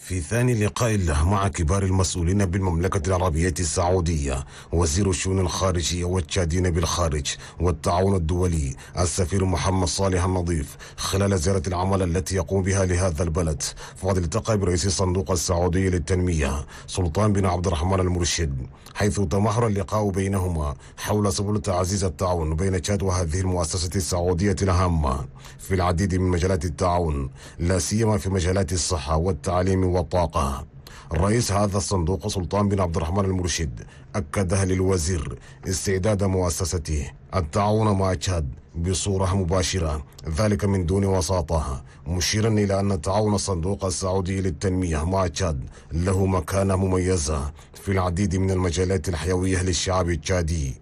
في ثاني لقاء له مع كبار المسؤولين بالمملكة العربية السعودية وزير الشؤون الخارجية والتشادين بالخارج والتعاون الدولي السفير محمد صالح النظيف خلال زيارة العمل التي يقوم بها لهذا البلد فقد التقى برئيس الصندوق السعودي للتنمية سلطان بن عبد الرحمن المرشد حيث تمحور اللقاء بينهما حول سبل تعزيز التعاون بين تشاد وهذه المؤسسة السعودية الهامة في العديد من مجالات التعاون لا سيما في مجالات الصحة والتعليم والطاقة رئيس هذا الصندوق سلطان بن عبد الرحمن المرشد أكدها للوزير استعداد مؤسسته التعاون مع تشاد بصورة مباشرة ذلك من دون وساطة مشيرا إلى أن تعاون الصندوق السعودي للتنمية مع تشاد له مكانة مميزة في العديد من المجالات الحيوية للشعب التشادي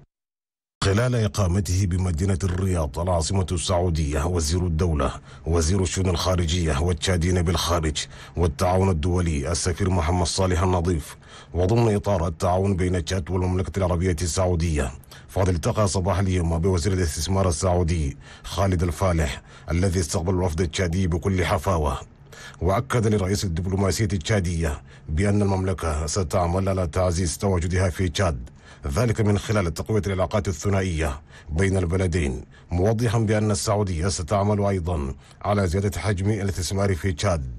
خلال إقامته بمدينة الرياض العاصمة السعودية وزير الدولة وزير الشؤون الخارجية والتشادين بالخارج والتعاون الدولي السفير محمد صالح النظيف وضمن إطار التعاون بين تشاد والمملكة العربية السعودية فقد التقى صباح اليوم بوزير الاستثمار السعودي خالد الفالح الذي استقبل الوفد التشادي بكل حفاوة وأكد لرئيس الدبلوماسية التشادية بأن المملكة ستعمل على تعزيز تواجدها في تشاد ذلك من خلال تقوية العلاقات الثنائية بين البلدين موضحا بأن السعودية ستعمل أيضا على زيادة حجم الاستثمار في تشاد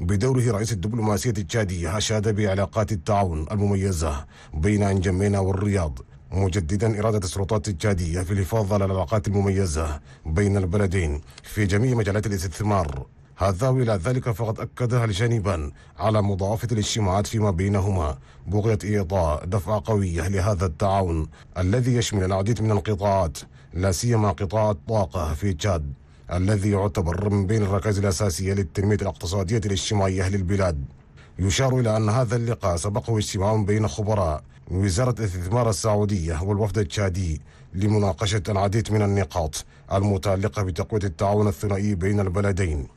بدوره رئيس الدبلوماسية التشادية أشاد بعلاقات التعاون المميزة بين أنجمينا والرياض مجددا إرادة السلطات التشادية في الحفاظ على العلاقات المميزة بين البلدين في جميع مجالات الاستثمار هذا وإلى ذلك فقد أكدها الجانبان على مضاعفة الاجتماعات فيما بينهما بغية إعطاء دفعة قوية لهذا التعاون الذي يشمل العديد من القطاعات لا سيما قطاع الطاقة في تشاد الذي يعتبر من بين الركائز الأساسية للتنمية الاقتصادية الاجتماعية للبلاد يشار إلى أن هذا اللقاء سبقه اجتماع بين خبراء من وزارة الاستثمار السعودية والوفد التشادي لمناقشة العديد من النقاط المتعلقة بتقوية التعاون الثنائي بين البلدين